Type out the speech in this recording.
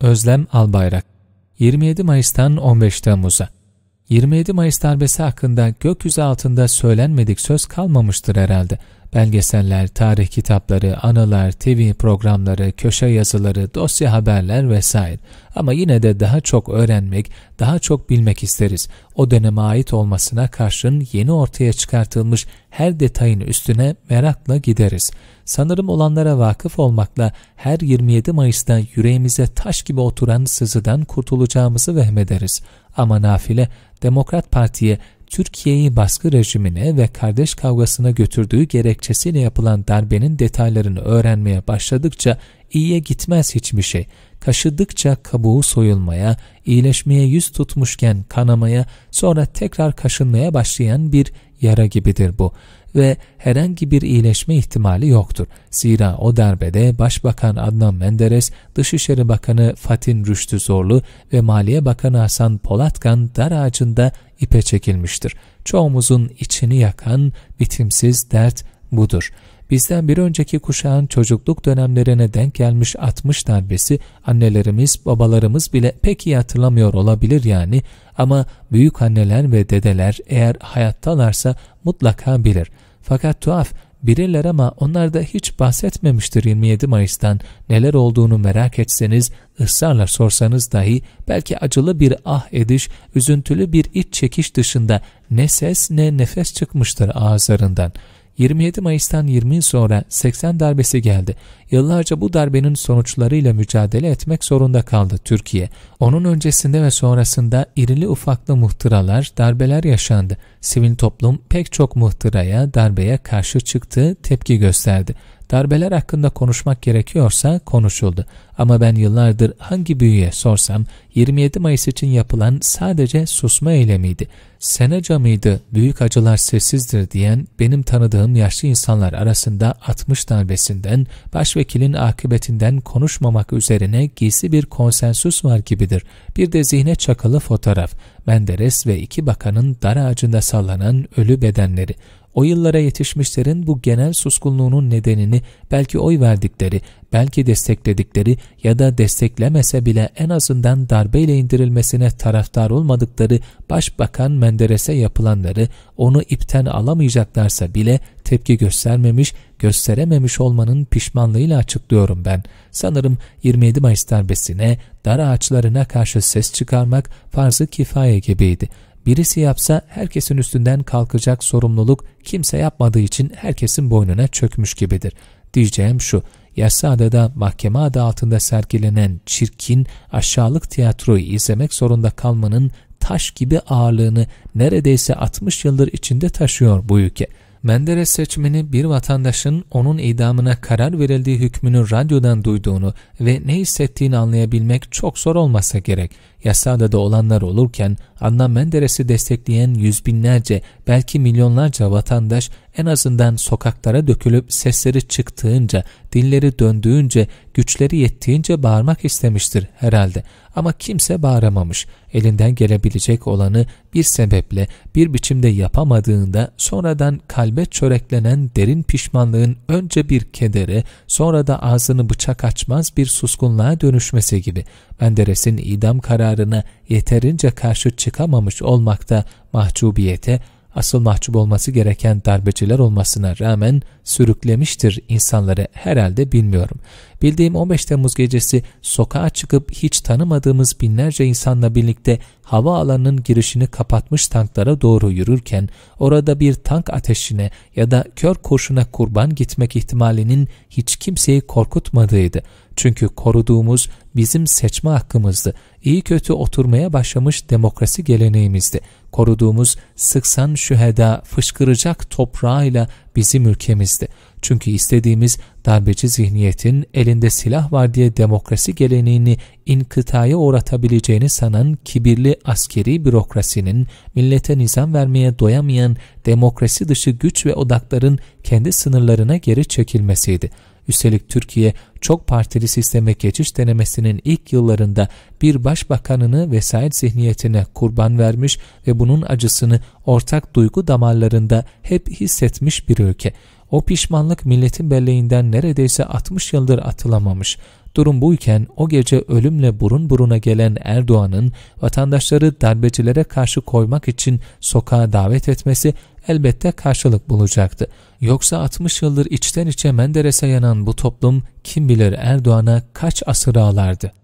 Özlem Albayrak 27 Mayıs'tan 15 Temmuz'a 27 Mayıs darbesi hakkında gökyüzü altında söylenmedik söz kalmamıştır herhalde belgeseller, tarih kitapları, anılar, TV programları, köşe yazıları, dosya haberler vesaire. Ama yine de daha çok öğrenmek, daha çok bilmek isteriz. O döneme ait olmasına karşın yeni ortaya çıkartılmış her detayın üstüne merakla gideriz. Sanırım olanlara vakıf olmakla her 27 Mayıs'ta yüreğimize taş gibi oturan sızıdan kurtulacağımızı vehmederiz. Ama nafile Demokrat Parti'ye Türkiye'yi baskı rejimine ve kardeş kavgasına götürdüğü gerekçesiyle yapılan darbenin detaylarını öğrenmeye başladıkça iyiye gitmez hiçbir şey. Kaşıdıkça kabuğu soyulmaya, iyileşmeye yüz tutmuşken kanamaya, sonra tekrar kaşınmaya başlayan bir yara gibidir bu ve herhangi bir iyileşme ihtimali yoktur. Zira o darbede Başbakan Adnan Menderes, Dışişleri Bakanı Fatin Rüştü Zorlu ve Maliye Bakanı Hasan Polatkan dar ağacında ipe çekilmiştir. Çoğumuzun içini yakan bitimsiz dert budur. Bizden bir önceki kuşağın çocukluk dönemlerine denk gelmiş 60 darbesi annelerimiz, babalarımız bile pek iyi hatırlamıyor olabilir yani ama büyük anneler ve dedeler eğer hayattalarsa mutlaka bilir. Fakat tuhaf bilirler ama onlar da hiç bahsetmemiştir 27 Mayıs'tan neler olduğunu merak etseniz, ısrarla sorsanız dahi belki acılı bir ah ediş, üzüntülü bir iç çekiş dışında ne ses ne nefes çıkmıştır ağızlarından.'' 27 Mayıs'tan 20 yıl sonra 80 darbesi geldi. Yıllarca bu darbenin sonuçlarıyla mücadele etmek zorunda kaldı Türkiye. Onun öncesinde ve sonrasında irili ufaklı muhtıralar, darbeler yaşandı. Sivil toplum pek çok muhtıraya, darbeye karşı çıktı, tepki gösterdi. Darbeler hakkında konuşmak gerekiyorsa konuşuldu. Ama ben yıllardır hangi büyüye sorsam 27 Mayıs için yapılan sadece susma eylemiydi. Seneca mıydı büyük acılar sessizdir diyen benim tanıdığım yaşlı insanlar arasında 60 darbesinden, başvekilin akıbetinden konuşmamak üzerine gizli bir konsensüs var gibidir. Bir de zihne çakalı fotoğraf, Menderes ve iki bakanın dar ağacında sallanan ölü bedenleri. O yıllara yetişmişlerin bu genel suskunluğunun nedenini belki oy verdikleri, belki destekledikleri ya da desteklemese bile en azından darbeyle indirilmesine taraftar olmadıkları Başbakan Menderes'e yapılanları onu ipten alamayacaklarsa bile tepki göstermemiş, gösterememiş olmanın pişmanlığıyla açıklıyorum ben. Sanırım 27 Mayıs darbesine, dar ağaçlarına karşı ses çıkarmak farz-ı kifaye gibiydi. Birisi yapsa herkesin üstünden kalkacak sorumluluk kimse yapmadığı için herkesin boynuna çökmüş gibidir. Diyeceğim şu, Yasadada, mahkeme adı altında sergilenen çirkin, aşağılık tiyatroyu izlemek zorunda kalmanın taş gibi ağırlığını neredeyse 60 yıldır içinde taşıyor bu ülke. Menderes seçmeni bir vatandaşın onun idamına karar verildiği hükmünü radyodan duyduğunu ve ne hissettiğini anlayabilmek çok zor olmasa gerek. Yasada da olanlar olurken Anna Menderes'i destekleyen yüz binlerce belki milyonlarca vatandaş en azından sokaklara dökülüp sesleri çıktığınca Dinleri döndüğünce, güçleri yettiğince bağırmak istemiştir herhalde. Ama kimse bağıramamış. Elinden gelebilecek olanı bir sebeple, bir biçimde yapamadığında sonradan kalbe çöreklenen derin pişmanlığın önce bir kedere, sonra da ağzını bıçak açmaz bir suskunluğa dönüşmesi gibi. Menderes'in idam kararına yeterince karşı çıkamamış olmakta mahcubiyete, asıl mahcup olması gereken darbeciler olmasına rağmen sürüklemiştir insanları herhalde bilmiyorum. Bildiğim 15 Temmuz gecesi sokağa çıkıp hiç tanımadığımız binlerce insanla birlikte hava alanının girişini kapatmış tanklara doğru yürürken orada bir tank ateşine ya da kör kurşuna kurban gitmek ihtimalinin hiç kimseyi korkutmadığıydı. Çünkü koruduğumuz bizim seçme hakkımızdı. İyi kötü oturmaya başlamış demokrasi geleneğimizdi. Koruduğumuz sıksan şüheda fışkıracak toprağıyla bizim ülkemizdi. Çünkü istediğimiz darbeci zihniyetin elinde silah var diye demokrasi geleneğini inkıtaya uğratabileceğini sanan kibirli askeri bürokrasinin, millete nizam vermeye doyamayan demokrasi dışı güç ve odakların kendi sınırlarına geri çekilmesiydi. Üstelik Türkiye çok partili sisteme geçiş denemesinin ilk yıllarında bir başbakanını vesayet zihniyetine kurban vermiş ve bunun acısını ortak duygu damarlarında hep hissetmiş bir ülke. O pişmanlık milletin belleğinden neredeyse 60 yıldır atılamamış. Durum buyken o gece ölümle burun buruna gelen Erdoğan'ın vatandaşları darbecilere karşı koymak için sokağa davet etmesi elbette karşılık bulacaktı. Yoksa 60 yıldır içten içe Menderes'e yanan bu toplum kim bilir Erdoğan'a kaç asır ağlardı.